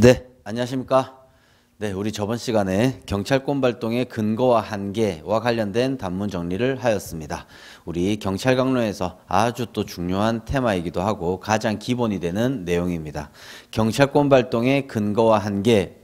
네, 안녕하십니까. 네, 우리 저번 시간에 경찰권 발동의 근거와 한계와 관련된 단문 정리를 하였습니다. 우리 경찰 강론에서 아주 또 중요한 테마이기도 하고 가장 기본이 되는 내용입니다. 경찰권 발동의 근거와 한계,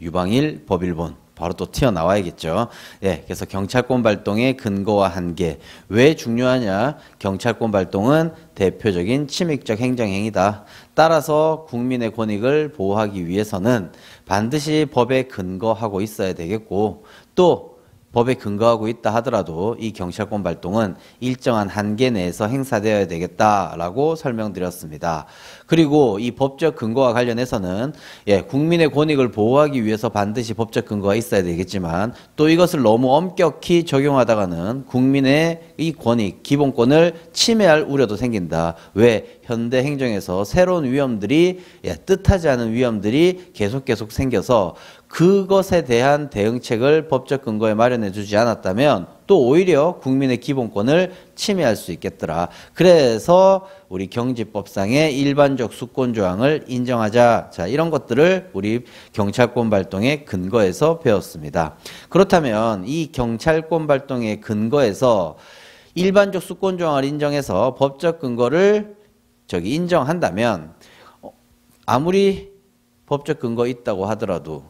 유방일 법일본. 바로 또 튀어나와야겠죠. 예, 그래서 경찰권 발동의 근거와 한계. 왜 중요하냐? 경찰권 발동은 대표적인 침입적 행정행위다. 따라서 국민의 권익을 보호하기 위해서는 반드시 법에 근거하고 있어야 되겠고, 또 법에 근거하고 있다 하더라도 이 경찰권 발동은 일정한 한계 내에서 행사되어야 되겠다라고 설명드렸습니다. 그리고 이 법적 근거와 관련해서는 예, 국민의 권익을 보호하기 위해서 반드시 법적 근거가 있어야 되겠지만 또 이것을 너무 엄격히 적용하다가는 국민의 이 권익, 기본권을 침해할 우려도 생긴다. 왜 현대 행정에서 새로운 위험들이 예, 뜻하지 않은 위험들이 계속 계속 생겨서 그것에 대한 대응책을 법적 근거에 마련해 주지 않았다면 또 오히려 국민의 기본권을 침해할 수 있겠더라. 그래서 우리 경제법상의 일반적 수권 조항을 인정하자. 자, 이런 것들을 우리 경찰권 발동의 근거에서 배웠습니다. 그렇다면 이 경찰권 발동의 근거에서 일반적 수권 조항을 인정해서 법적 근거를 저기 인정한다면 어, 아무리 법적 근거 있다고 하더라도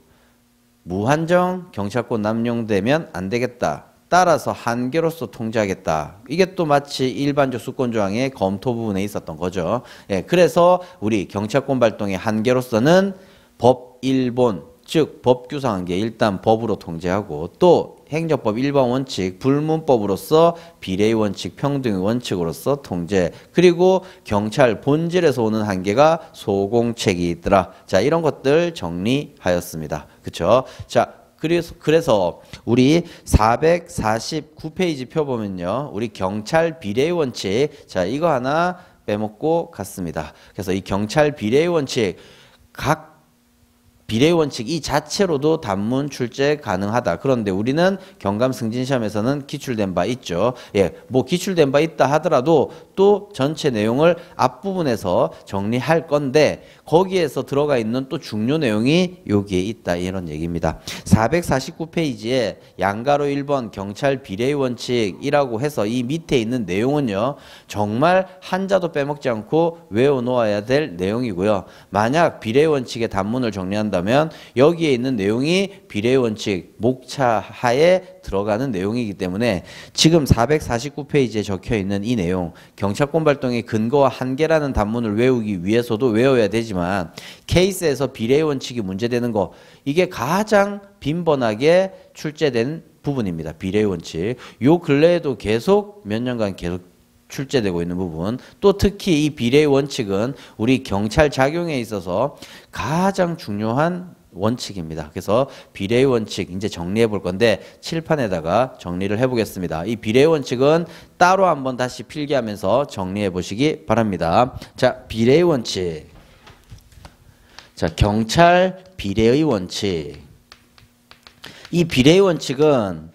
무한정 경찰권 남용되면 안 되겠다. 따라서 한계로서 통제하겠다. 이게 또 마치 일반적 수권 조항의 검토 부분에 있었던 거죠. 예, 그래서 우리 경찰권 발동의 한계로서는 법 일본 즉 법규상 한계 일단 법으로 통제하고 또 행정법 1번 원칙, 불문법으로서 비례의 원칙, 평등의 원칙으로서 통제, 그리고 경찰 본질에서 오는 한계가 소공책이 있더라. 자, 이런 것들 정리하였습니다. 그쵸? 자, 그래서, 그래서 우리 449페이지 펴보면요. 우리 경찰 비례의 원칙, 자, 이거 하나 빼먹고 갔습니다. 그래서 이 경찰 비례의 원칙, 각 비례 원칙 이 자체로도 단문 출제 가능하다. 그런데 우리는 경감 승진 시험에서는 기출된 바 있죠. 예, 뭐 기출된 바 있다 하더라도 또 전체 내용을 앞부분에서 정리할 건데 거기에서 들어가 있는 또 중요 내용이 여기에 있다 이런 얘기입니다. 449페이지에 양가로 1번 경찰 비례 원칙이라고 해서 이 밑에 있는 내용은요. 정말 한자도 빼먹지 않고 외워 놓아야 될 내용이고요. 만약 비례 원칙의 단문을 정리한다 있다면 여기에 있는 내용이 비례 원칙 목차 하에 들어가는 내용이기 때문에 지금 449페이지에 적혀 있는 이 내용 경찰권 발동의 근거와 한계라는 단문을 외우기 위해서도 외워야 되지만 케이스에서 비례 원칙이 문제되는 거 이게 가장 빈번하게 출제된 부분입니다. 비례 원칙. 요 근래에도 계속 몇 년간 계속 출제되고 있는 부분 또 특히 이 비례 의 원칙은 우리 경찰 작용에 있어서 가장 중요한 원칙입니다. 그래서 비례 원칙 이제 정리해 볼 건데 칠판에다가 정리를 해 보겠습니다. 이 비례 원칙은 따로 한번 다시 필기하면서 정리해 보시기 바랍니다. 자, 비례 원칙. 자, 경찰 비례의 원칙. 이 비례 원칙은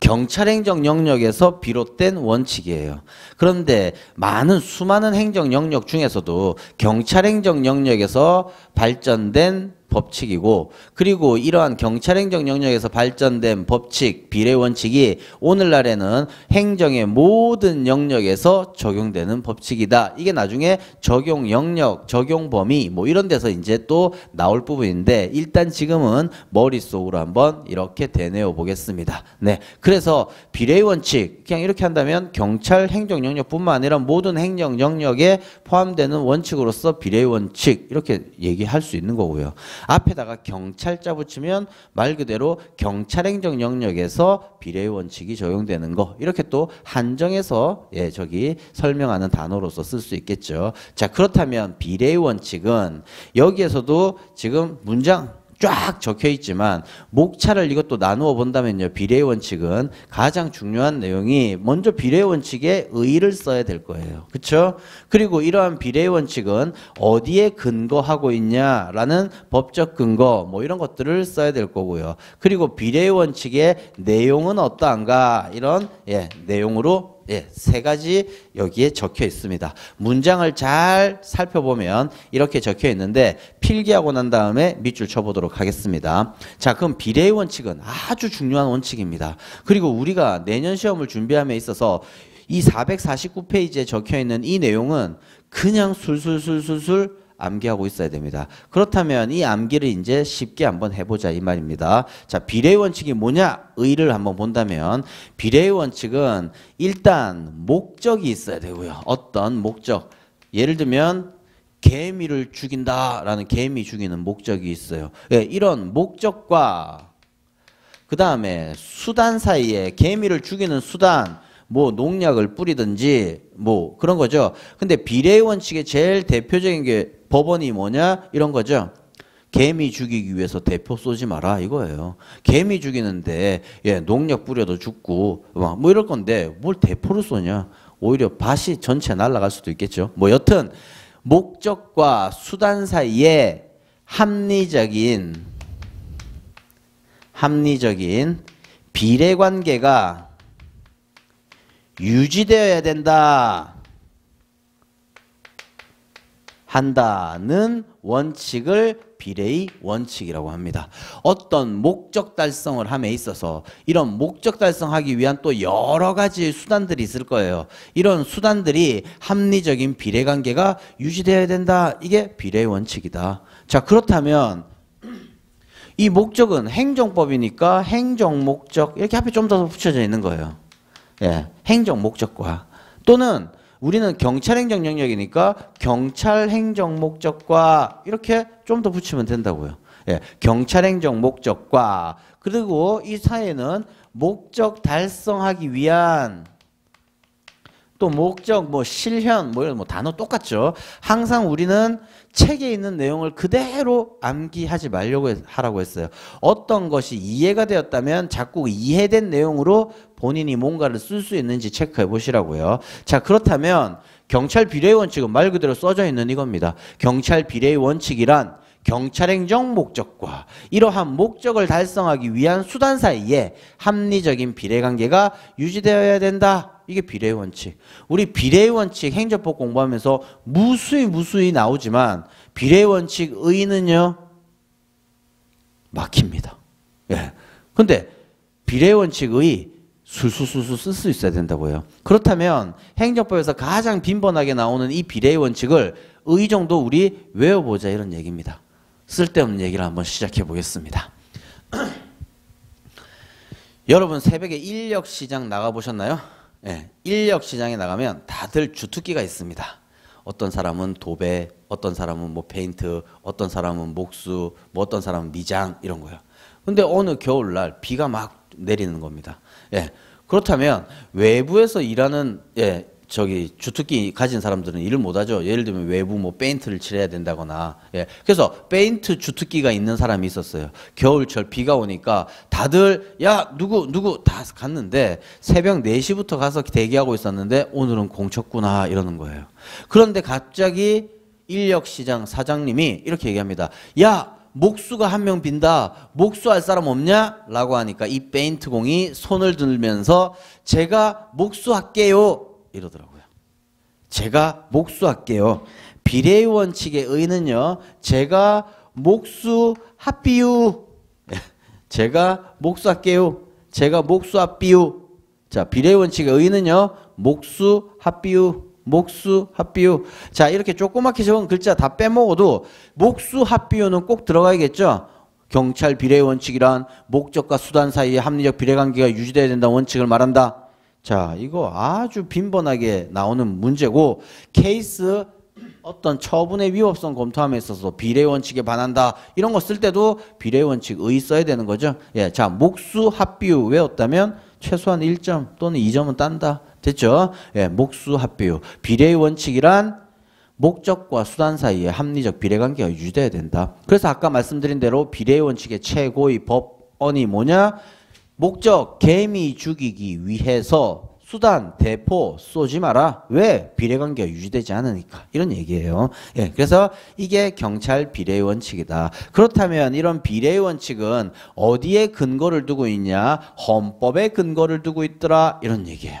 경찰 행정 영역에서 비롯된 원칙이에요. 그런데 많은 수많은 행정 영역 중에서도 경찰 행정 영역에서 발전된 법칙이고 그리고 이러한 경찰행정 영역에서 발전된 법칙 비례 원칙이 오늘날에는 행정의 모든 영역에서 적용되는 법칙이다 이게 나중에 적용 영역 적용 범위 뭐 이런 데서 이제 또 나올 부분인데 일단 지금은 머릿속으로 한번 이렇게 되뇌어 보겠습니다 네 그래서 비례 원칙 그냥 이렇게 한다면 경찰 행정 영역뿐만 아니라 모든 행정 영역에 포함되는 원칙으로서 비례 원칙 이렇게 얘기할 수 있는 거고요 앞에다가 경찰자 붙이면 말 그대로 경찰행정 영역에서 비례 의 원칙이 적용되는 거 이렇게 또 한정해서 예 저기 설명하는 단어로서 쓸 수 있겠죠. 자 그렇다면 비례 의 원칙은 여기에서도 지금 문장 쫙 적혀 있지만 목차를 이것도 나누어 본다면요. 비례 원칙은 가장 중요한 내용이 먼저 비례 원칙에 의의를 써야 될 거예요. 그렇죠? 그리고 이러한 비례 원칙은 어디에 근거하고 있냐라는 법적 근거 뭐 이런 것들을 써야 될 거고요. 그리고 비례 원칙의 내용은 어떠한가 이런 예, 내용으로 예, 세 가지 여기에 적혀 있습니다. 문장을 잘 살펴보면 이렇게 적혀 있는데 필기하고 난 다음에 밑줄 쳐보도록 하겠습니다. 자, 그럼 비례의 원칙은 아주 중요한 원칙입니다. 그리고 우리가 내년 시험을 준비함에 있어서 이 449페이지에 적혀 있는 이 내용은 그냥 술술술술술 암기하고 있어야 됩니다. 그렇다면 이 암기를 이제 쉽게 한번 해보자 이 말입니다. 자, 비례 의 원칙이 뭐냐? 의를 의 한번 본다면 비례 의 원칙은 일단 목적이 있어야 되고요. 어떤 목적? 예를 들면 개미를 죽인다라는 개미 죽이는 목적이 있어요. 예, 이런 목적과 그 다음에 수단 사이에 개미를 죽이는 수단 뭐 농약을 뿌리든지 뭐 그런 거죠. 근데 비례 의 원칙의 제일 대표적인 게 법원이 뭐냐? 이런 거죠. 개미 죽이기 위해서 대포 쏘지 마라 이거예요. 개미 죽이는데 예, 농약 뿌려도 죽고 뭐, 뭐 이럴 건데 뭘 대포를 쏘냐? 오히려 밭이 전체 날아갈 수도 있겠죠. 뭐 여튼 목적과 수단 사이에 합리적인 합리적인 비례 관계가 유지되어야 된다. 한다는 원칙을 비례의 원칙이라고 합니다. 어떤 목적 달성을 함에 있어서 이런 목적 달성하기 위한 또 여러 가지 수단들이 있을 거예요. 이런 수단들이 합리적인 비례 관계가 유지되어야 된다. 이게 비례 의 원칙이다. 자, 그렇다면 이 목적은 행정법이니까 행정 목적 이렇게 앞에 좀 더 붙여져 있는 거예요. 예. 행정 목적과 또는 우리는 경찰 행정 영역이니까 경찰 행정 목적과 이렇게 좀 더 붙이면 된다고요. 예, 경찰 행정 목적과 그리고 이 사회는 목적 달성하기 위한 또 목적, 뭐 실현, 뭐, 뭐 단어 똑같죠. 항상 우리는 책에 있는 내용을 그대로 암기하지 말려고 하라고 했어요. 어떤 것이 이해가 되었다면 자꾸 이해된 내용으로 본인이 뭔가를 쓸 수 있는지 체크해 보시라고요. 자, 그렇다면 경찰 비례 의 원칙은 말 그대로 써져 있는 이겁니다. 경찰 비례 의 원칙이란 경찰행정 목적과 이러한 목적을 달성하기 위한 수단 사이에 합리적인 비례관계가 유지되어야 된다. 이게 비례 의 원칙. 우리 비례 의 원칙 행정법 공부하면서 무수히 무수히 나오지만 비례 의 원칙 의는요 막힙니다. 예. 근데 비례 의 원칙의 술술술술 쓸 수 있어야 된다고요. 그렇다면 행정법에서 가장 빈번하게 나오는 이 비례 의 원칙을 의 정도 우리 외워보자 이런 얘기입니다. 쓸데없는 얘기를 한번 시작해 보겠습니다. 여러분 새벽에 인력시장 나가보셨나요? 예, 인력 시장에 나가면 다들 주특기가 있습니다. 어떤 사람은 도배, 어떤 사람은 뭐 페인트, 어떤 사람은 목수, 뭐 어떤 사람은 미장 이런 거예요. 근데 어느 겨울날 비가 막 내리는 겁니다. 예. 그렇다면 외부에서 일하는 예, 저기 주특기 가진 사람들은 일을 못하죠. 예를 들면 외부 뭐 페인트를 칠해야 된다거나. 예. 그래서 페인트 주특기가 있는 사람이 있었어요. 겨울철 비가 오니까 다들 야 누구 누구 다 갔는데 새벽 4시부터 가서 대기하고 있었는데 오늘은 공쳤구나 이러는 거예요. 그런데 갑자기 인력시장 사장님이 이렇게 얘기합니다. 야 목수가 한 명 빈다. 목수할 사람 없냐? 라고 하니까 이 페인트공이 손을 들면서 제가 목수할게요. 이러더라고요. 제가 목수할게요. 비례 원칙의 의는요. 제가 목수 합비유. 예, 제가 목수할게요. 제가 목수 합비유. 자, 비례 원칙의 의는요. 목수 합비유. 목수 합비유. 자, 이렇게 조그맣게 적은 글자 다 빼먹어도 목수 합비유는 꼭 들어가야겠죠. 경찰 비례 원칙이란 목적과 수단 사이의 합리적 비례관계가 유지돼야 된다는 원칙을 말한다. 자, 이거 아주 빈번하게 나오는 문제고 케이스 어떤 처분의 위법성 검토함에 있어서 비례 원칙에 반한다 이런 거 쓸 때도 비례 원칙 의 써야 되는 거죠. 예, 자 목수 합비유 외웠다면 최소한 1점 또는 2점은 딴다 됐죠? 예, 목수 합비유 비례 원칙이란 목적과 수단 사이에 합리적 비례관계가 유지돼야 된다. 그래서 아까 말씀드린 대로 비례 원칙의 최고의 법원이 뭐냐? 목적 개미 죽이기 위해서 수단 대포 쏘지 마라. 왜? 비례관계가 유지되지 않으니까. 이런 얘기예요. 예, 그래서 이게 경찰 비례 의 원칙이다. 그렇다면 이런 비례 의 원칙은 어디에 근거를 두고 있냐? 헌법에 근거를 두고 있더라. 이런 얘기예요.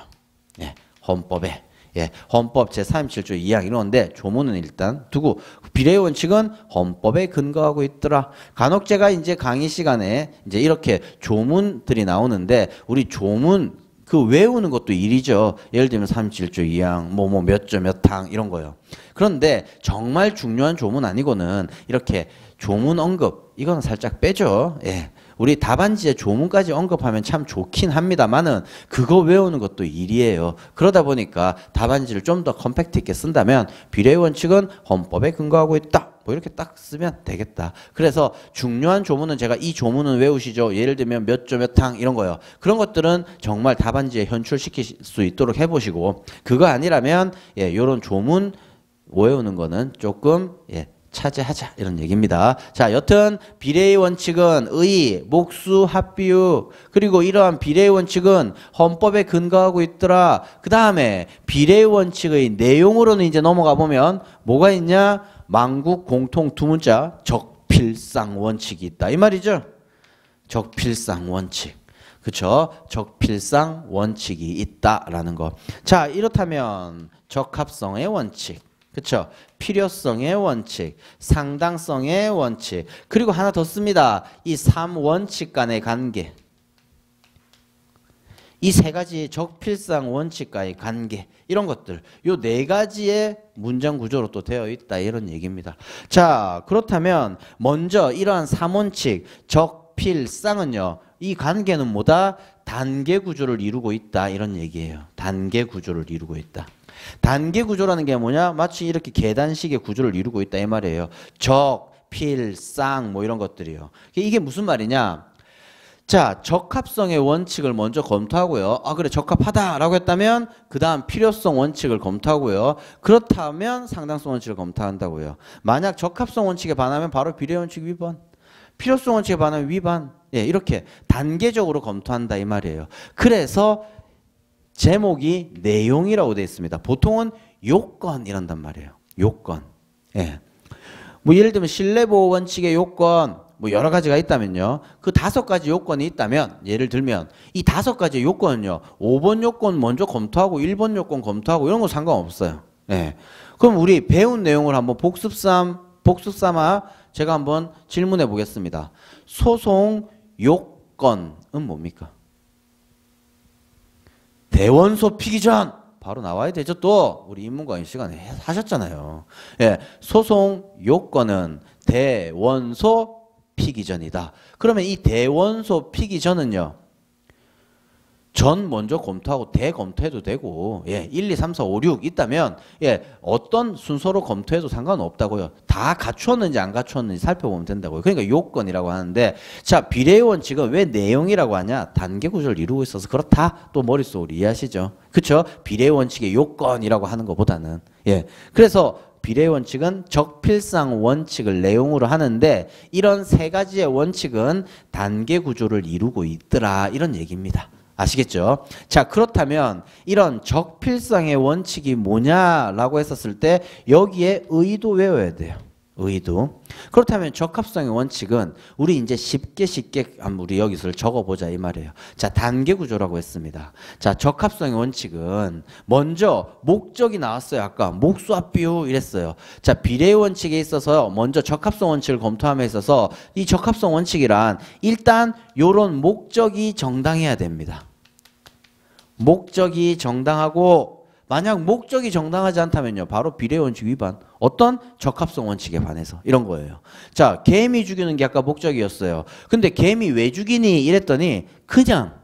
예, 헌법에. 예, 헌법 제37조 2항 이런데 조문은 일단 두고 비례 의 원칙은 헌법에 근거하고 있더라. 간혹 제가 이제 강의 시간에 이제 이렇게 조문들이 나오는데 우리 조문 그 외우는 것도 일이죠. 예를 들면 37조 2항, 뭐 뭐 몇 조 몇 항 이런 거요. 그런데 정말 중요한 조문 아니고는 이렇게 조문 언급 이건 살짝 빼죠. 예. 우리 답안지에 조문까지 언급하면 참 좋긴 합니다만은 그거 외우는 것도 일이에요. 그러다 보니까 답안지를 좀 더 컴팩트 있게 쓴다면 비례 의 원칙은 헌법에 근거하고 있다. 뭐 이렇게 딱 쓰면 되겠다. 그래서 중요한 조문은 제가 이 조문은 외우시죠. 예를 들면 몇 조 몇 항 이런 거요. 그런 것들은 정말 답안지에 현출시킬 수 있도록 해보시고 그거 아니라면 예, 요런 조문 외우는 거는 조금 예, 차지하자 이런 얘기입니다. 자, 여튼 비례의 원칙은 의, 목수, 합비유 그리고 이러한 비례의 원칙은 헌법에 근거하고 있더라. 그 다음에 비례의 원칙의 내용으로는 이제 넘어가 보면 뭐가 있냐? 망국 공통 두 문자 적필상 원칙이 있다 이 말이죠. 적필상 원칙. 그쵸? 적필상 원칙이 있다라는 거. 자, 이렇다면 적합성의 원칙. 그렇죠? 필요성의 원칙, 상당성의 원칙. 그리고 하나 더 씁니다. 이 3원칙 간의 관계. 이 세 가지 적필상 원칙과의 관계 이런 것들 요 네 가지의 문장 구조로 또 되어 있다 이런 얘기입니다. 자 그렇다면 먼저 이러한 3원칙 적필상은요 이 관계는 뭐다 단계 구조를 이루고 있다 이런 얘기예요. 단계 구조를 이루고 있다. 단계 구조라는 게 뭐냐? 마치 이렇게 계단식의 구조를 이루고 있다 이 말이에요. 적, 필, 쌍 뭐 이런 것들이요. 이게 무슨 말이냐? 자, 적합성의 원칙을 먼저 검토하고요. 아, 그래, 적합하다라고 했다면, 그 다음 필요성 원칙을 검토하고요. 그렇다면 상당성 원칙을 검토한다고요. 만약 적합성 원칙에 반하면 바로 비례 원칙 위반. 필요성 원칙에 반하면 위반. 예, 이렇게 단계적으로 검토한다 이 말이에요. 그래서 제목이 내용이라고 되어 있습니다. 보통은 요건이란단 말이에요. 요건. 예. 뭐 예를 들면 실내보호 원칙의 요건 뭐 여러 가지가 있다면요. 그 다섯 가지 요건이 있다면 예를 들면 이 다섯 가지 요건은요. 5번 요건 먼저 검토하고 1번 요건 검토하고 이런 거 상관없어요. 예. 그럼 우리 배운 내용을 한번 복습삼 복습 삼아 제가 한번 질문해 보겠습니다. 소송 요건은 뭡니까? 대원소 피기 전 바로 나와야 되죠. 또 우리 인문과의 시간에 하셨잖아요. 예, 소송 요건은 대원소 피기 전이다. 그러면 이 대원소 피기 전은요. 전 먼저 검토하고 대 검토해도 되고 예, 1, 2, 3, 4, 5, 6 있다면 예, 어떤 순서로 검토해도 상관없다고요. 다 갖추었는지 안 갖추었는지 살펴보면 된다고요. 그러니까 요건이라고 하는데 자 비례의원 지금 왜 내용이라고 하냐 단계 구조를 이루고 있어서 그렇다 또 머릿속으로 이해하시죠. 그쵸 비례원칙의 요건이라고 하는 것보다는 예 그래서 비례 원칙은 적필상 원칙을 내용으로 하는데 이런 세 가지의 원칙은 단계 구조를 이루고 있더라 이런 얘기입니다. 아시겠죠? 자, 그렇다면 이런 적필상의 원칙이 뭐냐라고 했었을 때 여기에 의도 외워야 돼요. 의도. 그렇다면 적합성의 원칙은 우리 이제 쉽게 쉽게 우리 여기서 적어보자 이 말이에요. 자, 단계 구조라고 했습니다. 자, 적합성의 원칙은 먼저 목적이 나왔어요. 아까 목수앞 비유 이랬어요. 자, 비례 의 원칙에 있어서 먼저 적합성 원칙을 검토함에 있어서 이 적합성 원칙이란 일단 요런 목적이 정당해야 됩니다. 목적이 정당하고 만약 목적이 정당하지 않다면요. 바로 비례 원칙 위반. 어떤 적합성 원칙에 반해서 이런 거예요. 자, 개미 죽이는 게 아까 목적이었어요. 근데 개미 왜 죽이니 이랬더니 그냥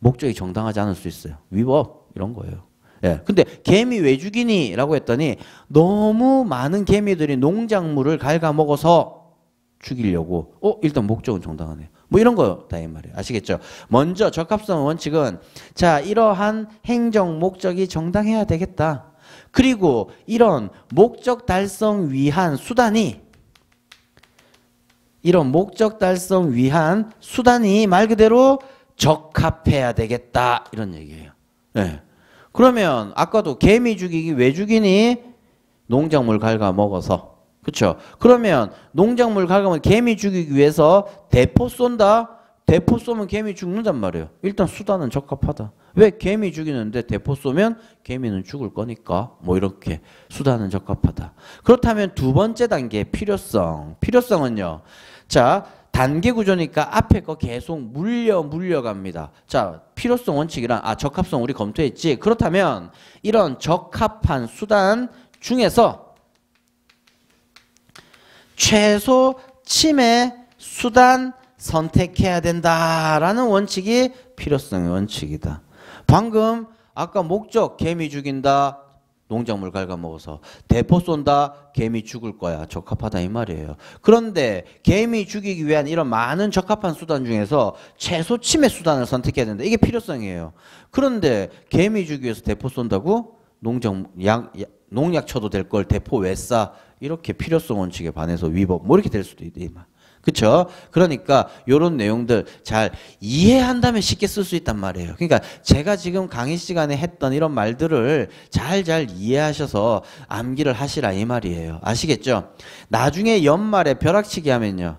목적이 정당하지 않을 수 있어요. 위법 이런 거예요. 예. 근데 개미 왜 죽이니라고 했더니 너무 많은 개미들이 농작물을 갉아먹어서 죽이려고. 어, 일단 목적은 정당하네. 뭐 이런 거다 이 말이에요. 아시겠죠? 먼저 적합성 원칙은 자 이러한 행정 목적이 정당해야 되겠다. 그리고 이런 목적 달성 위한 수단이 이런 목적 달성 위한 수단이 말 그대로 적합해야 되겠다 이런 얘기예요. 네. 그러면 아까도 개미 죽이기 왜 죽이니? 농작물 갉아 먹어서 그렇죠? 그러면 농작물 가격은 개미 죽이기 위해서 대포 쏜다. 대포 쏘면 개미 죽는단 말이에요. 일단 수단은 적합하다. 왜 개미 죽이는데 대포 쏘면 개미는 죽을 거니까 뭐 이렇게 수단은 적합하다. 그렇다면 두 번째 단계 필요성. 필요성은요. 자 단계 구조니까 앞에 거 계속 물려 물려갑니다. 자 필요성 원칙이랑 아 적합성 우리 검토했지. 그렇다면 이런 적합한 수단 중에서 최소 침해 수단 선택해야 된다라는 원칙이 필요성의 원칙이다. 방금 아까 목적 개미 죽인다 농작물 갉아먹어서 대포 쏜다 개미 죽을 거야 적합하다 이 말이에요 그런데 개미 죽이기 위한 이런 많은 적합한 수단 중에서 최소 침해 수단을 선택해야 된다 이게 필요성이에요 그런데 개미 죽기 위해서 대포 쏜다고 농작 약, 농약 쳐도 될 걸 대포 왜 쏴? 이렇게 필요성 원칙에 반해서 위법 뭐 이렇게 될 수도 있지만 그렇죠? 그러니까 요런 내용들 잘 이해한 다면 쉽게 쓸 수 있단 말이에요. 그러니까 제가 지금 강의 시간에 했던 이런 말들을 잘잘 잘 이해하셔서 암기를 하시라 이 말이에요. 아시겠죠? 나중에 연말에 벼락치기 하면요.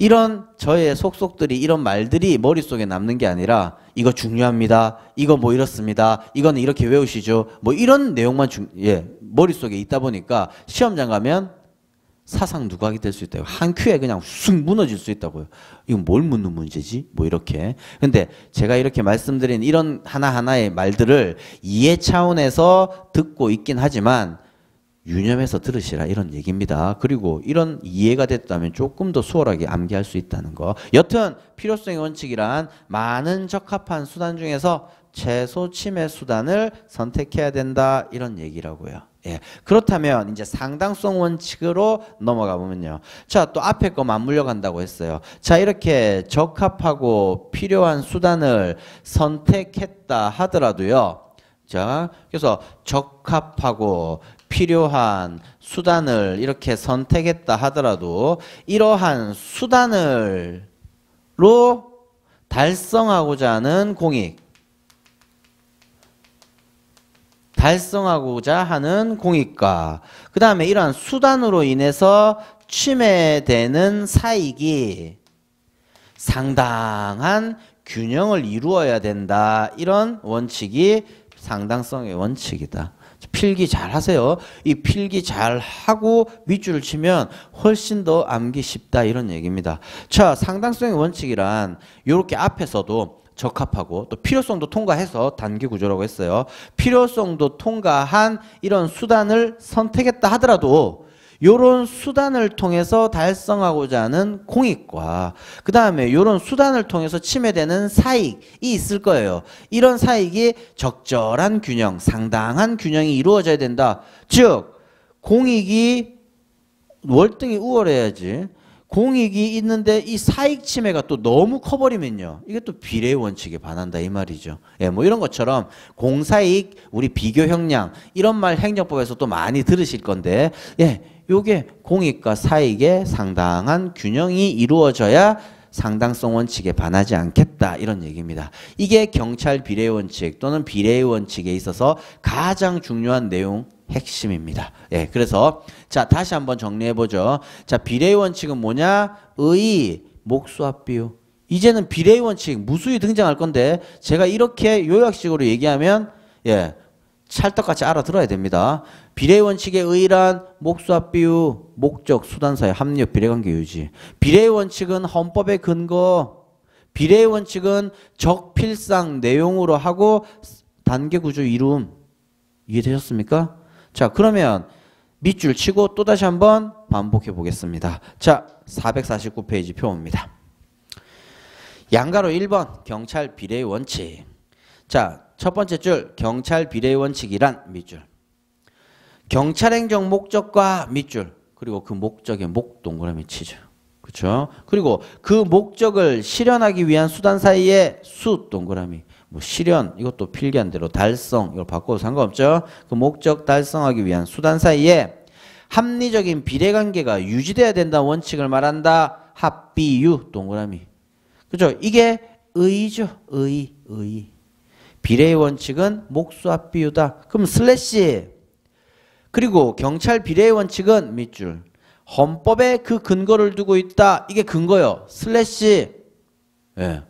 이런 저의 속속들이 이런 말들이 머릿속에 남는 게 아니라 이거 중요합니다. 이거 뭐 이렇습니다. 이거는 이렇게 외우시죠. 뭐 이런 내용만 중, 예, 머릿속에 있다 보니까 시험장 가면 사상 누각이 될 수있다한 큐에 그냥 쑥 무너질 수 있다고요. 이건 뭘 묻는 문제지? 뭐 이렇게. 근데 제가 이렇게 말씀드린 이런 하나하나의 말들을 이해 차원에서 듣고 있긴 하지만 유념해서 들으시라 이런 얘기입니다. 그리고 이런 이해가 됐다면 조금 더 수월하게 암기할 수 있다는 거. 여튼 필요성의 원칙이란 많은 적합한 수단 중에서 최소침의 수단을 선택해야 된다 이런 얘기라고요. 예. 그렇다면 이제 상당성 원칙으로 넘어가 보면요. 자, 또 앞에 거 맞물려 간다고 했어요. 자, 이렇게 적합하고 필요한 수단을 선택했다 하더라도요. 자, 그래서 적합하고 필요한 수단을 이렇게 선택했다 하더라도 이러한 수단을로 달성하고자 하는 공익 달성하고자 하는 공익과 그 다음에 이러한 수단으로 인해서 침해되는 사익이 상당한 균형을 이루어야 된다. 이런 원칙이 상당성의 원칙이다. 필기 잘 하세요. 이 필기 잘 하고 밑줄을 치면 훨씬 더 암기 쉽다 이런 얘기입니다. 자, 상당성의 원칙이란 이렇게 앞에서도 적합하고 또 필요성도 통과해서 단기 구조라고 했어요. 필요성도 통과한 이런 수단을 선택했다 하더라도 요런 수단을 통해서 달성하고자 하는 공익과 그 다음에 요런 수단을 통해서 침해되는 사익이 있을 거예요. 이런 사익이 적절한 균형, 상당한 균형이 이루어져야 된다. 즉 공익이 월등히 우월해야지 공익이 있는데 이 사익 침해가 또 너무 커버리면요. 이게 또 비례 의 원칙에 반한다 이 말이죠. 예, 뭐 이런 것처럼 공사익, 우리 비교 형량 이런 말 행정법에서 또 많이 들으실 건데 예, 요게 공익과 사익의 상당한 균형이 이루어져야 상당성 원칙에 반하지 않겠다 이런 얘기입니다. 이게 경찰 비례 원칙 또는 비례 의 원칙에 있어서 가장 중요한 내용 핵심입니다. 예, 그래서 자 다시 한번 정리해 보죠. 자 비례 의 원칙은 뭐냐? 의 목수합 비율. 이제는 비례 의 원칙 무수히 등장할 건데 제가 이렇게 요약식으로 얘기하면 예 찰떡같이 알아들어야 됩니다. 비례 의 원칙의 의란 목수합 비율, 목적, 수단사의 합력, 비례관계 유지. 비례 의 원칙은 헌법의 근거. 비례 의 원칙은 적필상 내용으로 하고 단계 구조 이룸. 이해되셨습니까? 자, 그러면 밑줄 치고 또 다시 한번 반복해 보겠습니다. 자, 449페이지 표입니다. 양가로 1번 경찰 비례 의 원칙. 자, 첫 번째 줄 경찰 비례 의 원칙이란 밑줄. 경찰 행정 목적과 밑줄. 그리고 그 목적의 목 동그라미 치죠. 그렇죠? 그리고 그 목적을 실현하기 위한 수단 사이에 수 동그라미. 뭐 실현 이것도 필기한대로 달성 이걸 바꿔도 상관없죠. 그 목적 달성하기 위한 수단 사이에 합리적인 비례관계가 유지돼야 된다 원칙을 말한다. 합비유 동그라미. 그죠? 이게 의죠. 의, 의. 비례의 원칙은 목수 합비유다. 그럼 슬래시. 그리고 경찰 비례의 원칙은 밑줄. 헌법에 그 근거를 두고 있다. 이게 근거요. 슬래시. 예.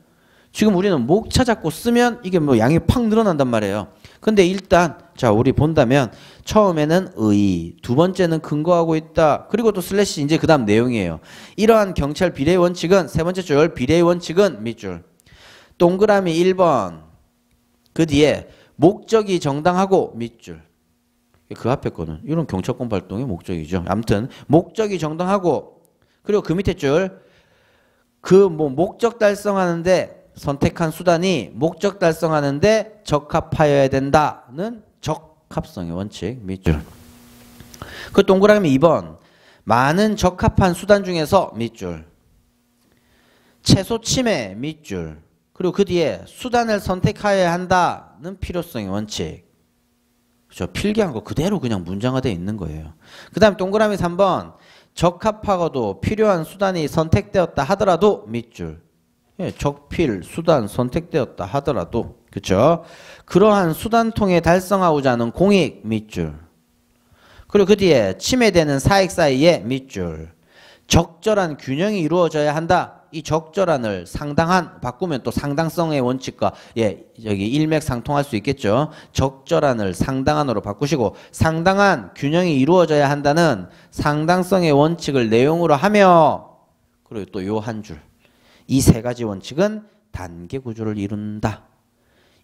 지금 우리는 목차 잡고 쓰면 이게 뭐 양이 팍 늘어난단 말이에요. 근데 일단 자 우리 본다면 처음에는 의, 의두 번째는 근거하고 있다. 그리고 또 슬래시 이제 그 다음 내용이에요. 이러한 경찰 비례 의 원칙은 세 번째 줄 비례 의 원칙은 밑줄 동그라미 1번 그 뒤에 목적이 정당하고 밑줄 그 앞에 거는 이런 경찰권 발동의 목적이죠. 암튼 목적이 정당하고 그리고 그 밑에 줄 그 뭐 목적 달성하는데 선택한 수단이 목적 달성하는데 적합하여야 된다는 적합성의 원칙 밑줄. 그 동그라미 2번 많은 적합한 수단 중에서 밑줄 최소 침해 밑줄 그리고 그 뒤에 수단을 선택하여야 한다는 필요성의 원칙 저 필기한 거 그대로 그냥 문장화되어 있는 거예요 그 다음 동그라미 3번 적합하고도 필요한 수단이 선택되었다 하더라도 밑줄 예, 적필, 수단, 선택되었다 하더라도 그렇죠? 그러한 수단 통해 달성하고자 하는 공익 밑줄 그리고 그 뒤에 침해되는 사익 사이의 밑줄 적절한 균형이 이루어져야 한다. 이 적절한을 상당한 바꾸면 또 상당성의 원칙과 예 여기 일맥상통할 수 있겠죠. 적절한을 상당한으로 바꾸시고 상당한 균형이 이루어져야 한다는 상당성의 원칙을 내용으로 하며 그리고 또요한줄 이세 가지 원칙은 단계 구조를 이룬다.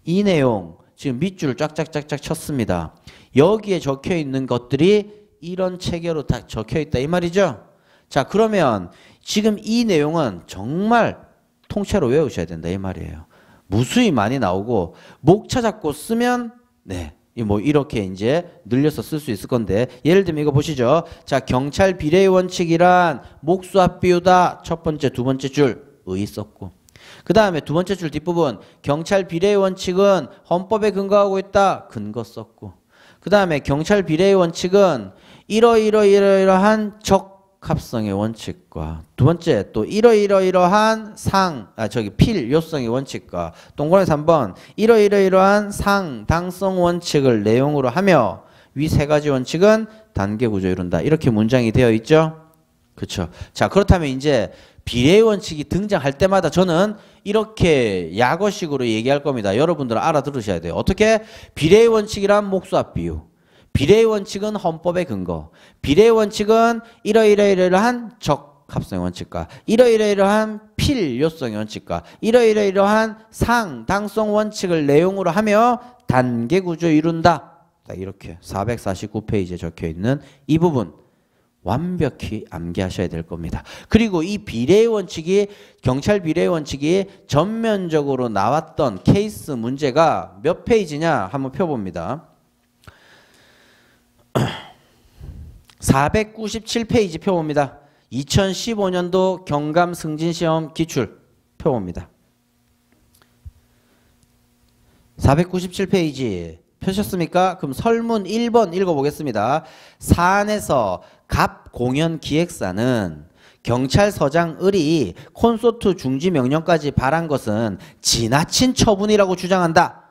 이 내용 지금 밑줄을 쫙쫙쫙쫙 쳤습니다. 여기에 적혀 있는 것들이 이런 체계로 다 적혀 있다 이 말이죠. 자 그러면 지금 이 내용은 정말 통째로 외우셔야 된다 이 말이에요. 무수히 많이 나오고 목차 잡고 쓰면 네. 뭐 이렇게 이제 늘려서 쓸 수 있을 건데 예를 들면 이거 보시죠. 자 경찰 비례의 원칙이란 목수 앞비우다첫 번째 두 번째 줄의 썼고 그 다음에 두 번째 줄 뒷부분 경찰 비례의 원칙은 헌법에 근거하고 있다 근거 썼고 그 다음에 경찰 비례의 원칙은 이러이러이러이러한 적합성의 원칙과 두 번째 또 이러이러이러한 상, 아 저기 필 요성의 원칙과 동그라미 3번 이러이러이러한 상당성 원칙을 내용으로 하며 위 세 가지 원칙은 단계 구조 이룬다. 이렇게 문장이 되어 있죠? 그렇죠. 자 그렇다면 이제 비례 원칙이 등장할 때마다 저는 이렇게 야거식으로 얘기할 겁니다. 여러분들은 알아들으셔야 돼요. 어떻게? 비례 원칙이란 목수앞 비유. 비례 원칙은 헌법의 근거. 비례 원칙은 이러이러이러한 적합성 원칙과 이러이러이러한 필요성 원칙과 이러이러이러한 상당성 원칙을 내용으로 하며 단계 구조 이룬다. 이렇게 449페이지에 적혀 있는 이 부분 완벽히 암기하셔야 될 겁니다. 그리고 이 비례의 원칙이 경찰 비례의 원칙이 전면적으로 나왔던 케이스 문제가 몇 페이지냐 한번 펴봅니다. 497페이지 펴봅니다. 2015년도 경감 승진시험 기출 펴봅니다. 497페이지 펴셨습니까? 그럼 설문 1번 읽어보겠습니다. 안에서 갑 공연 기획사는 경찰서장 을이 콘서트 중지 명령까지 발한 것은 지나친 처분이라고 주장한다.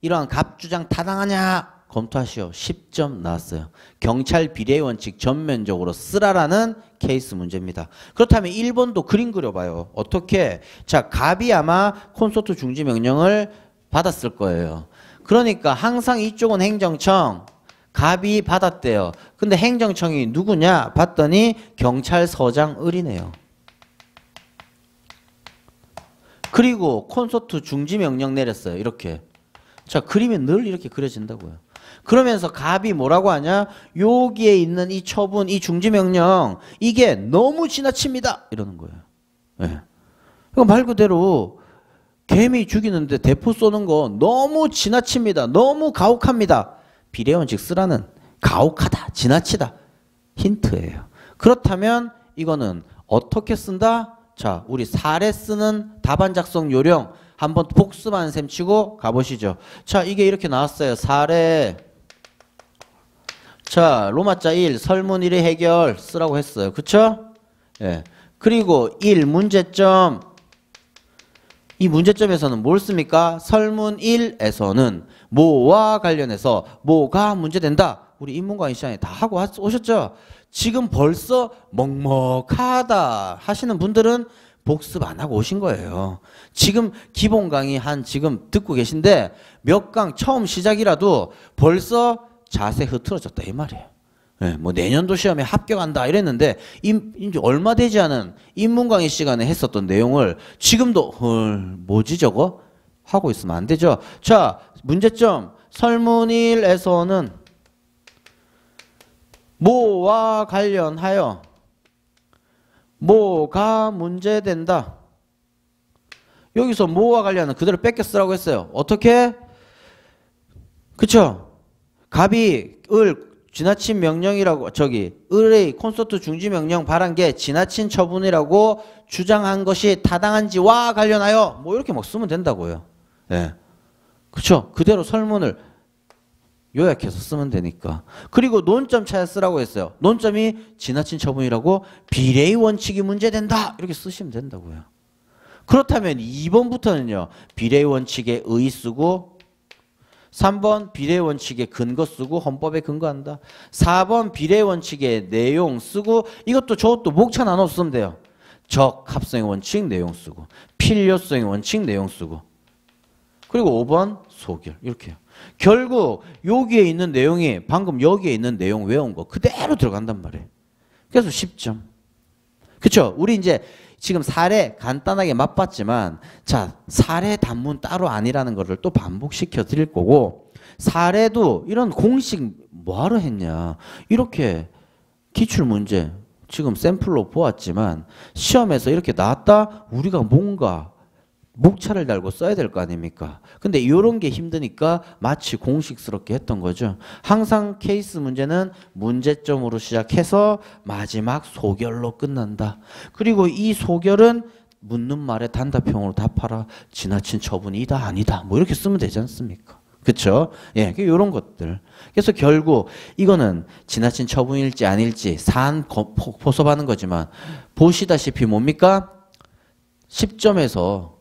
이러한 갑 주장 타당하냐? 검토하시오. 10점 나왔어요. 경찰 비례 원칙 전면적으로 쓰라라는 케이스 문제입니다. 그렇다면 1번도 그림 그려봐요. 어떻게? 자, 갑이 아마 콘서트 중지 명령을 받았을 거예요. 그러니까 항상 이쪽은 행정청, 갑이 받았대요. 근데 행정청이 누구냐? 봤더니 경찰서장 을이네요. 그리고 콘서트 중지 명령 내렸어요. 이렇게. 자, 그림이 늘 이렇게 그려진다고요. 그러면서 갑이 뭐라고 하냐? 여기에 있는 이 처분, 이 중지 명령, 이게 너무 지나칩니다. 이러는 거예요. 네. 예. 그러말 그대로 개미 죽이는데 대포 쏘는 거 너무 지나칩니다. 너무 가혹합니다. 비례원칙 쓰라는 가혹하다, 지나치다 힌트예요. 그렇다면 이거는 어떻게 쓴다? 자, 우리 사례 쓰는 답안 작성 요령 한번 복습한 셈 치고 가보시죠. 자, 이게 이렇게 나왔어요. 사례 자, 로마자 1, 설문 1의 해결 쓰라고 했어요. 그쵸? 예. 그리고 1, 문제점 이 문제점에서는 뭘 씁니까? 설문 1에서는 뭐와 관련해서 뭐가 문제된다. 우리 인문과인 시간에 다 하고 오셨죠? 지금 벌써 먹먹하다 하시는 분들은 복습 안 하고 오신 거예요. 지금 기본 강의 한 지금 듣고 계신데 몇 강 처음 시작이라도 벌써 자세 흐트러졌다 이 말이에요. 예, 뭐 내년도 시험에 합격한다 이랬는데 이제 얼마 되지 않은 인문강의 시간에 했었던 내용을 지금도 헐 뭐지 저거 하고 있으면 안 되죠. 자 문제점 설문일에서는 뭐와 관련하여 뭐가 문제된다. 여기서 뭐와 관련은 그대로 뺏겨 쓰라고 했어요. 어떻게? 그쵸? 갑이 을 지나친 명령이라고 저기 을의 콘서트 중지 명령 발한 게 지나친 처분이라고 주장한 것이 타당한지와 관련하여 뭐 이렇게 막 쓰면 된다고요. 예. 네. 그쵸? 그대로 설문을 요약해서 쓰면 되니까. 그리고 논점 차에 쓰라고 했어요. 논점이 지나친 처분이라고 비례의 원칙이 문제된다. 이렇게 쓰시면 된다고요. 그렇다면 2번부터는요. 비례의 원칙에 의쓰고 3번 비례 원칙에 근거 쓰고 헌법에 근거한다. 4번 비례 원칙에 내용 쓰고 이것도 저것도 목차 나눠 쓰면 돼요. 적합성의 원칙 내용 쓰고 필요성의 원칙 내용 쓰고 그리고 5번 소결 이렇게요. 결국 여기에 있는 내용이 방금 여기에 있는 내용 외운 거 그대로 들어간단 말이에요. 그래서 10점. 그렇죠? 우리 이제 지금 사례 간단하게 맛봤지만 자 사례 단문 따로 아니라는 것을 또 반복시켜 드릴 거고 사례도 이런 공식 뭐하러 했냐 이렇게 기출문제 지금 샘플로 보았지만 시험에서 이렇게 나왔다 우리가 뭔가 목차를 달고 써야 될 거 아닙니까? 근데 이런 게 힘드니까 마치 공식스럽게 했던 거죠. 항상 케이스 문제는 문제점으로 시작해서 마지막 소결로 끝난다. 그리고 이 소결은 묻는 말에 단답형으로 답하라. 지나친 처분이다 아니다. 뭐 이렇게 쓰면 되지 않습니까? 그렇죠? 예, 이런 그 것들. 그래서 결국 이거는 지나친 처분일지 아닐지 산 포섭하는 거지만 보시다시피 뭡니까? 10점에서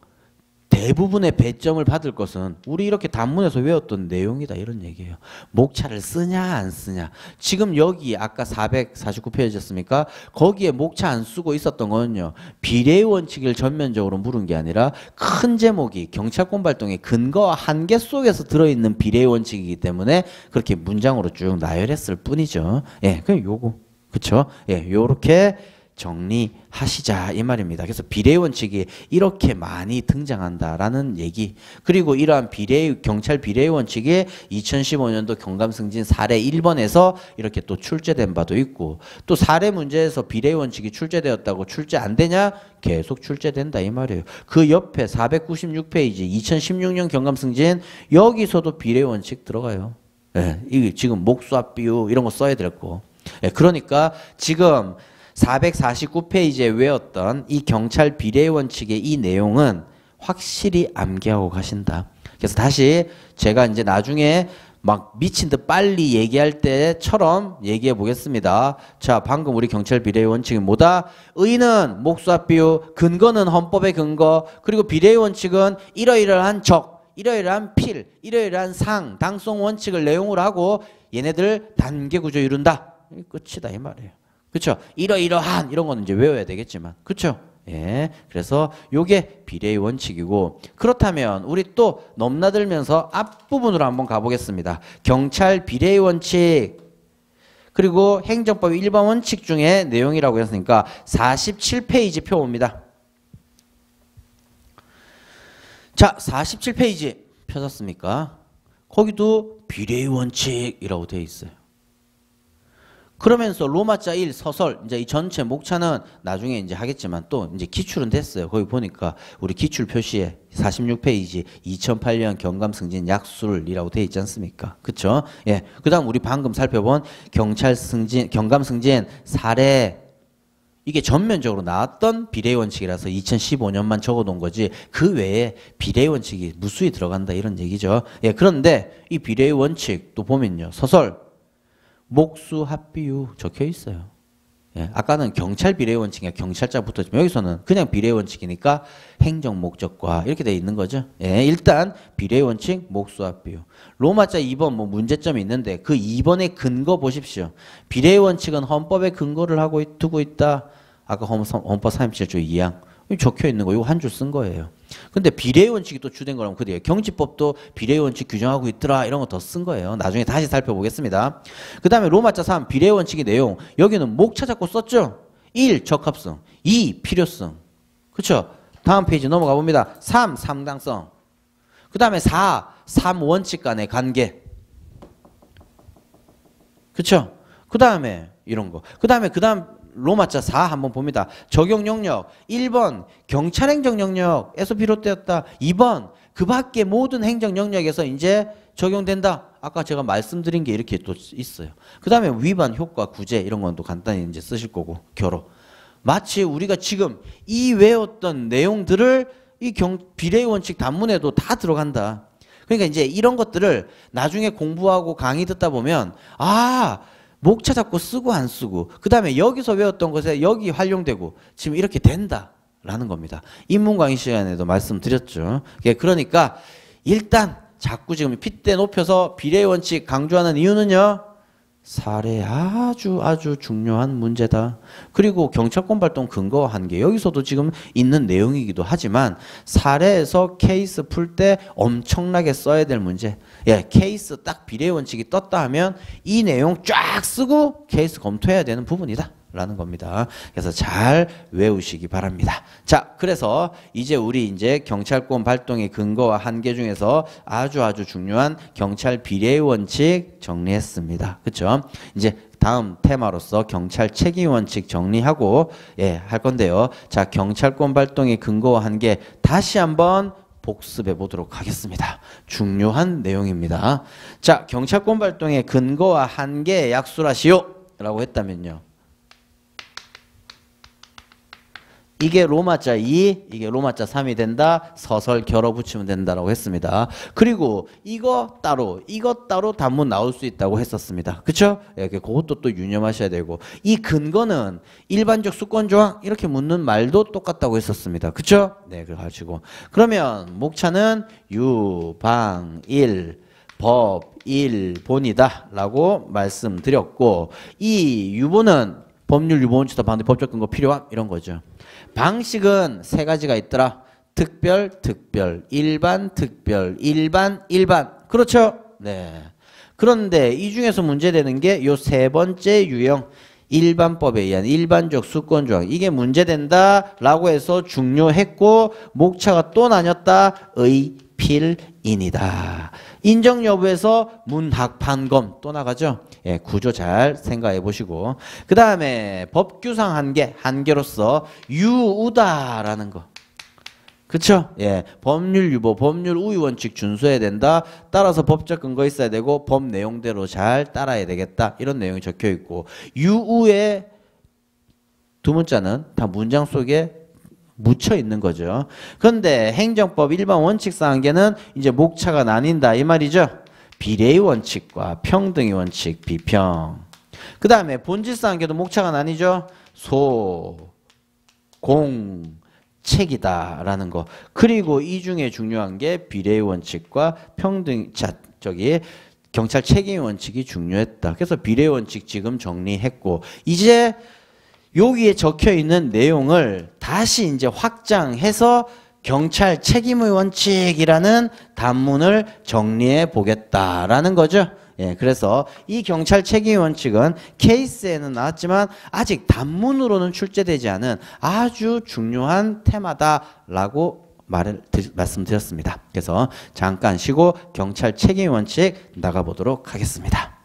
대부분의 배점을 받을 것은 우리 이렇게 단문에서 외웠던 내용이다 이런 얘기예요. 목차를 쓰냐 안 쓰냐. 지금 여기 아까 449페이지였습니까? 거기에 목차 안 쓰고 있었던 거는요. 비례 의 원칙을 전면적으로 물은 게 아니라 큰 제목이 경찰권 발동의 근거와 한계 속에서 들어있는 비례 의 원칙이기 때문에 그렇게 문장으로 쭉 나열했을 뿐이죠. 예, 그냥 요거. 그쵸? 예, 요렇게 정리하시자 이 말입니다. 그래서 비례 원칙이 이렇게 많이 등장한다라는 얘기. 그리고 이러한 비례 경찰 비례 원칙에 2015년도 경감 승진 사례 1번에서 이렇게 또 출제된 바도 있고 또 사례 문제에서 비례 원칙이 출제되었다고 출제 안 되냐? 계속 출제된다 이 말이에요. 그 옆에 496페이지 2016년 경감 승진 여기서도 비례 원칙 들어가요. 예, 네, 이 지금 목수합 비유 이런 거 써야 될 거. 예, 네, 그러니까 지금 449페이지에 외웠던 이 경찰 비례 원칙의 이 내용은 확실히 암기하고 가신다. 그래서 다시 제가 이제 나중에 막 미친 듯 빨리 얘기할 때처럼 얘기해 보겠습니다. 자, 방금 우리 경찰 비례의 원칙이 뭐다? 의는 목수와 비유, 근거는 헌법의 근거, 그리고 비례의 원칙은 이러이러한 적, 이러이러한 필, 이러이러한 상, 당성 원칙을 내용으로 하고 얘네들 단계 구조 이룬다. 끝이다 이 말이에요. 그렇죠? 이러이러한 이런 거는 이제 외워야 되겠지만 그렇죠? 예, 그래서 요게 비례의 원칙이고 그렇다면 우리 또 넘나들면서 앞부분으로 한번 가보겠습니다. 경찰 비례의 원칙 그리고 행정법 1번 원칙 중에 내용이라고 했으니까 47페이지 표입니다. 자, 47페이지 펴졌습니까? 거기도 비례의 원칙이라고 되어 있어요. 그러면서 로마자 일 서설 이제 이 전체 목차는 나중에 이제 하겠지만 또 이제 기출은 됐어요. 거기 보니까 우리 기출 표시에 46페이지 2008년 경감 승진 약술이라고 돼 있지 않습니까? 그렇죠? 예. 그다음 우리 방금 살펴본 경찰 승진 경감 승진 사례 이게 전면적으로 나왔던 비례 원칙이라서 2015년만 적어놓은 거지 그 외에 비례 원칙이 무수히 들어간다 이런 얘기죠. 예, 그런데 이 비례 원칙 또 보면요. 서설 목수합비유 적혀 있어요. 예, 아까는 경찰 비례 원칙이야 경찰자 부터지금 여기서는 그냥 비례 원칙이니까 행정 목적과 이렇게 돼 있는 거죠. 예, 일단 비례 원칙 목수합 비유. 로마자 2번 뭐 문제점이 있는데 그 2번의 근거 보십시오. 비례 원칙은 헌법의 근거를 하고 두고 있다. 아까 헌법 37조 2항 적혀 있는 거 이거 한 줄 쓴 거예요. 근데 비례 의 원칙이 또 주된 거라면 그 뒤에 경지법도 비례 의 원칙 규정하고 있더라 이런 거 더 쓴 거예요. 나중에 다시 살펴보겠습니다. 그 다음에 로마자 3 비례 의 원칙의 내용 여기는 목차잡고 썼죠. 1. 적합성 2. 필요성 그렇죠? 다음 페이지 넘어가 봅니다. 3. 상당성 그 다음에 4. 3. 원칙 간의 관계 그렇죠? 그 다음에 이런 거. 그 다음에 그 다음 로마자 4 한번 봅니다. 적용 영역 1번 경찰행정 영역에서 비롯되었다. 2번 그 밖의 모든 행정 영역에서 이제 적용된다. 아까 제가 말씀드린 게 이렇게 또 있어요. 그 다음에 위반 효과 구제 이런 건또 간단히 이제 쓰실 거고 결호. 마치 우리가 지금 이 외웠던 내용들을 이 경, 비례 의 원칙 단문에도 다 들어간다. 그러니까 이제 이런 것들을 나중에 공부하고 강의 듣다 보면 아 목차 잡고 쓰고 안 쓰고 그 다음에 여기서 배웠던 것에 여기 활용되고 지금 이렇게 된다라는 겁니다. 인문강의 시간에도 말씀드렸죠. 예, 그러니까 일단 자꾸 지금 핏대 높여서 비례 원칙 강조하는 이유는요. 사례 아주 아주 중요한 문제다. 그리고 경찰권 발동 근거한 게 여기서도 지금 있는 내용이기도 하지만 사례에서 케이스 풀 때 엄청나게 써야 될 문제. 예, 케이스 딱 비례 원칙이 떴다 하면 이 내용 쫙 쓰고 케이스 검토해야 되는 부분이다. 라는 겁니다. 그래서 잘 외우시기 바랍니다. 자, 그래서 이제 우리 이제 경찰권 발동의 근거와 한계 중에서 아주 아주 중요한 경찰 비례 의 원칙 정리했습니다. 그렇죠? 이제 다음 테마로서 경찰 책임 원칙 정리하고 예, 할 건데요. 자, 경찰권 발동의 근거와 한계 다시 한번 복습해 보도록 하겠습니다. 중요한 내용입니다. 자, 경찰권 발동의 근거와 한계 약수라시오 라고 했다면요. 이게 로마자 2, 이게 로마자 3이 된다. 서설 결어 붙이면 된다라고 했습니다. 그리고 이거 따로, 이것 따로 단문 나올 수 있다고 했었습니다. 그쵸? 예, 그 그것도 또 유념하셔야 되고. 이 근거는 일반적 수권 조항 이렇게 묻는 말도 똑같다고 했었습니다. 그쵸? 네, 그래 가지고. 그러면 목차는 유방일 법 일본이다 라고 말씀드렸고 이 유보는 법률 유보 원칙도 반대 법적 근거 필요함 이런 거죠. 방식은 세 가지가 있더라. 특별, 특별, 일반, 특별, 일반, 일반. 그렇죠? 네. 그런데 이 중에서 문제되는 게 요 세 번째 유형 일반법에 의한 일반적 수권 조항 이게 문제된다라고 해서 중요했고 목차가 또 나뉘었다 의필인이다 인정 여부에서 문학판검 또 나가죠 예, 구조 잘 생각해 보시고 그 다음에 법규상 한계 한계로서 유우다라는 거 그쵸? 예. 법률 유보, 법률 우위 원칙 준수해야 된다. 따라서 법적 근거 있어야 되고, 법 내용대로 잘 따라야 되겠다. 이런 내용이 적혀 있고, 유우의 두 문자는 다 문장 속에 묻혀 있는 거죠. 그런데 행정법 일반 원칙상 한계는 이제 목차가 나뉜다. 이 말이죠. 비례의 원칙과 평등의 원칙, 비평. 그 다음에 본질상 교도 목차가 아니죠 소, 공, 책이다라는 거. 그리고 이 중에 중요한 게 비례의 원칙과 평등, 자, 저기, 경찰 책임 원칙이 중요했다. 그래서 비례 원칙 지금 정리했고, 이제 여기에 적혀 있는 내용을 다시 이제 확장해서 경찰 책임의 원칙이라는 단문을 정리해 보겠다라는 거죠. 예, 그래서 이 경찰 책임 원칙은 케이스에는 나왔지만 아직 단문으로는 출제되지 않은 아주 중요한 테마다라고 말을 말씀드렸습니다. 그래서 잠깐 쉬고 경찰 책임 원칙 나가보도록 하겠습니다.